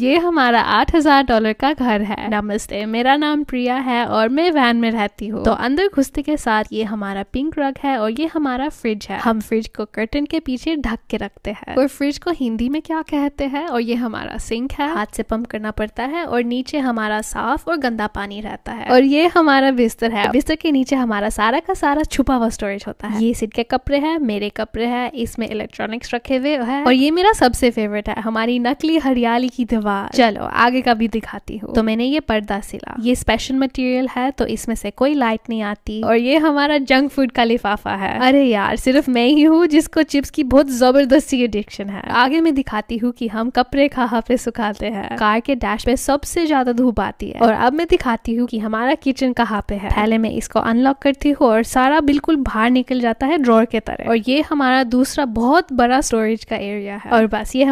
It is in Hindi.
ये हमारा आठ हजार डॉलर का घर है नमस्ते मेरा नाम प्रिया है और मैं वैन में रहती हूँ तो अंदर घुसते के साथ ये हमारा पिंक रग है और ये हमारा फ्रिज है हम फ्रिज को कर्टन के पीछे ढक के रखते हैं और फ्रिज को हिंदी में क्या कहते हैं और ये हमारा सिंक है हाथ से पंप करना पड़ता है और नीचे हमारा साफ और गंदा पानी रहता है और ये हमारा बिस्तर है बिस्तर के नीचे हमारा सारा का सारा छुपा हुआ स्टोरेज होता है ये सिट के कपड़े है मेरे कपड़े है इसमें इलेक्ट्रॉनिक्स रखे हुए है और ये मेरा सबसे फेवरेट है हमारी नकली हरियाली की धन्यवाद चलो आगे का भी दिखाती हूँ तो मैंने ये पर्दा सिला ये स्पेशल मटेरियल है तो इसमें से कोई लाइट नहीं आती और ये हमारा जंक फूड का लिफाफा है अरे यार सिर्फ मैं ही हूँ जिसको चिप्स की बहुत जबरदस्ती एडिक्शन है आगे मैं दिखाती हूँ की हम कपड़े कहाँ पे सुखाते हैं कार के डैश पे सबसे ज्यादा धूप आती है और अब मैं दिखाती हूँ की हमारा किचन कहाँ पे है पहले मैं इसको अनलॉक करती हूँ और सारा बिल्कुल बाहर निकल जाता है ड्रॉर के तरह और ये हमारा दूसरा बहुत बड़ा स्टोरेज का एरिया है और बस ये